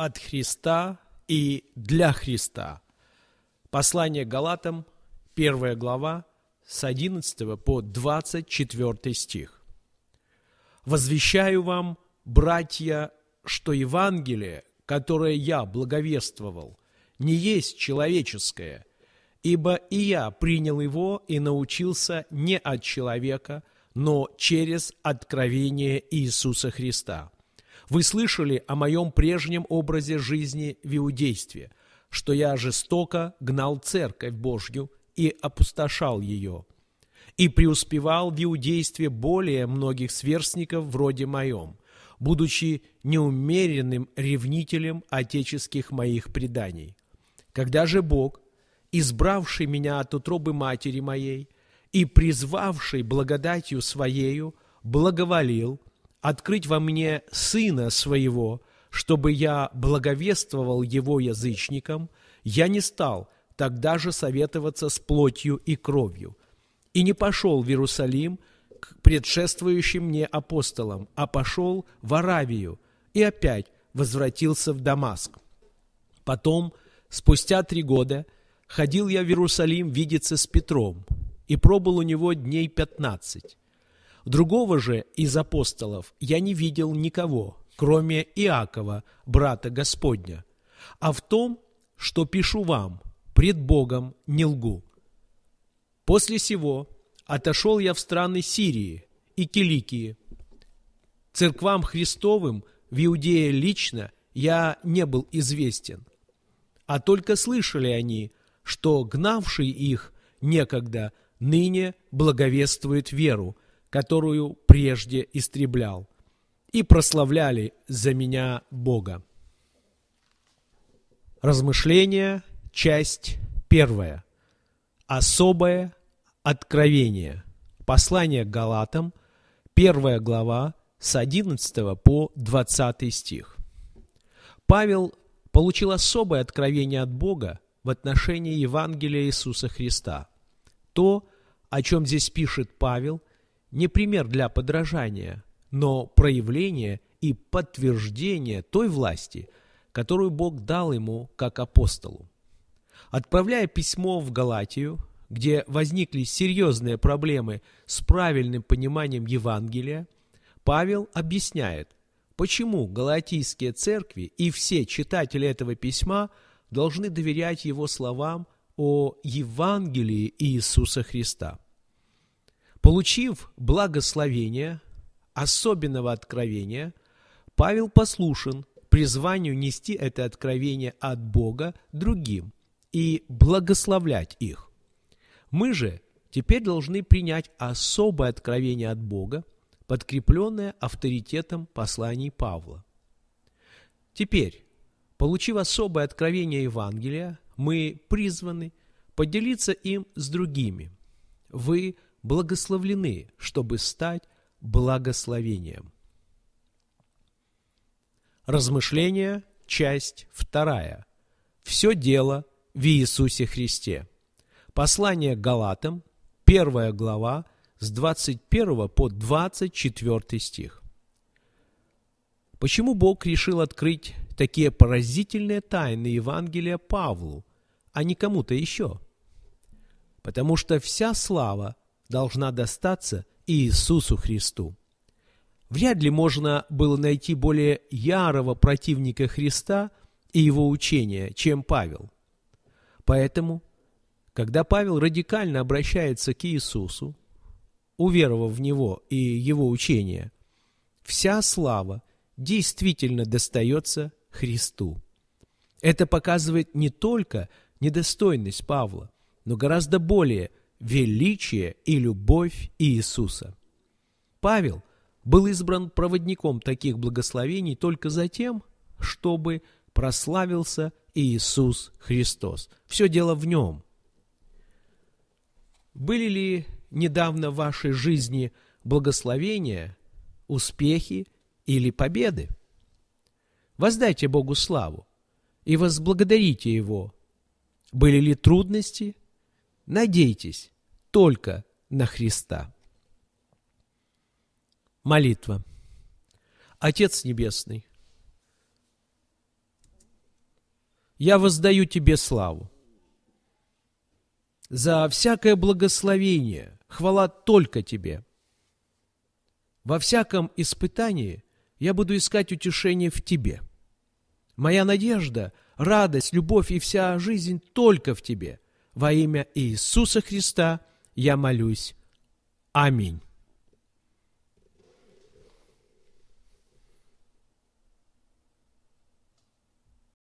от Христа и для Христа. Послание Галатам, 1 глава, с 11 по 24 стих. «Возвещаю вам, братья, что Евангелие, которое я благовествовал, не есть человеческое, ибо и я принял его и научился не от человека, но через откровение Иисуса Христа» Вы слышали о моем прежнем образе жизни в иудействе, что я жестоко гнал церковь Божью и опустошал ее, и преуспевал в иудействе более многих сверстников вроде моем, будучи неумеренным ревнителем отеческих моих преданий. Когда же Бог, избравший меня от утробы матери моей и призвавший благодатью Своею, благоволил открыть во мне Сына Своего, чтобы я благовествовал Его язычникам, я не стал тогда же советоваться с плотью и кровью, и не пошел в Иерусалим к предшествующим мне апостолам, а пошел в Аравию и опять возвратился в Дамаск. Потом, спустя три года, ходил я в Иерусалим видеться с Петром и пробыл у него дней пятнадцать. Другого же из апостолов я не видел никого, кроме Иакова, брата Господня. А в том, что пишу вам, пред Богом не лгу. После сего отошел я в страны Сирии и Киликии. Церквам Христовым в Иудее лично я не был известен, а только слышали они, что гнавший их некогда ныне благовествует веру – которую прежде истреблял, и прославляли за меня Бога. Размышления, часть первая. Особое откровение. Послание к Галатам, первая глава, с 11 по 20 стих. Павел получил особое откровение от Бога в отношении Евангелия Иисуса Христа. То, о чем здесь пишет Павел, не пример для подражания, но проявление и подтверждение той власти, которую Бог дал ему как апостолу. Отправляя письмо в Галатию, где возникли серьезные проблемы с правильным пониманием Евангелия, Павел объясняет, почему галатийские церкви и все читатели этого письма должны доверять его словам о Евангелии Иисуса Христа. Получив благословение, особенного откровения, Павел послушен призванию нести это откровение от Бога другим и благословлять их. Мы же теперь должны принять особое откровение от Бога, подкрепленное авторитетом посланий Павла. Теперь, получив особое откровение Евангелия, мы призваны поделиться им с другими. Вы – благословлены, чтобы стать благословением. Размышление, часть 2. Все дело в Иисусе Христе. Послание Галатам, 1 глава, с 21 по 24 стих. Почему Бог решил открыть такие поразительные тайны Евангелия Павлу, а не кому-то еще? Потому что вся слава должна достаться Иисусу Христу. Вряд ли можно было найти более ярого противника Христа и его учения, чем Павел. Поэтому, когда Павел радикально обращается к Иисусу, уверовав в Него и Его учение, вся слава действительно достается Христу. Это показывает не только недостойность Павла, но гораздо более – величие и любовь Иисуса. Павел был избран проводником таких благословений только за тем, чтобы прославился Иисус Христос. Все дело в нем. Были ли недавно в вашей жизни благословения, успехи или победы? Воздайте Богу славу и возблагодарите Его. Были ли трудности, Надейтесь только на Христа. Молитва. Отец Небесный, я воздаю Тебе славу за всякое благословение, хвала только Тебе. Во всяком испытании я буду искать утешение в Тебе. Моя надежда, радость, любовь и вся жизнь только в Тебе – во имя Иисуса Христа я молюсь. Аминь.